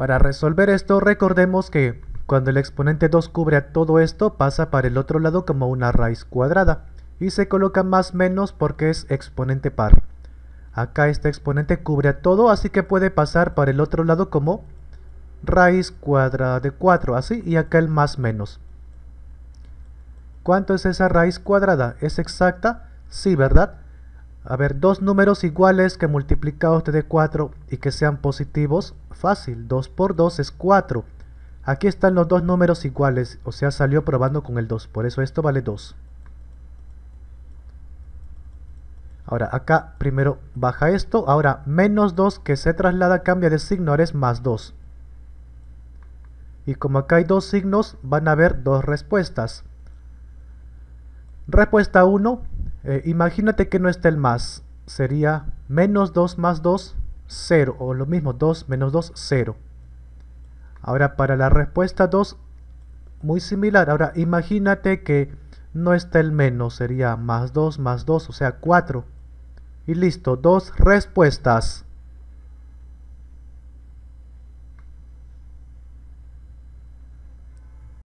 Para resolver esto recordemos que cuando el exponente 2 cubre a todo esto pasa para el otro lado como una raíz cuadrada y se coloca más menos porque es exponente par. Acá este exponente cubre a todo así que puede pasar para el otro lado como raíz cuadrada de 4 así y acá el más menos. ¿Cuánto es esa raíz cuadrada? ¿Es exacta? Sí, ¿verdad? A ver, dos números iguales que multiplicados este de 4 y que sean positivos, fácil, 2 por 2 es 4. Aquí están los dos números iguales, o sea, salió probando con el 2, por eso esto vale 2. Ahora, acá primero baja esto, ahora menos 2 que se traslada, cambia de signo, ahora es más 2. Y como acá hay dos signos, van a haber dos respuestas. Respuesta 1, eh, imagínate que no está el más. Sería menos 2 más 2, 0. O lo mismo, 2 menos 2, 0. Ahora para la respuesta 2, muy similar. Ahora imagínate que no está el menos. Sería más 2 más 2, o sea 4. Y listo, dos respuestas.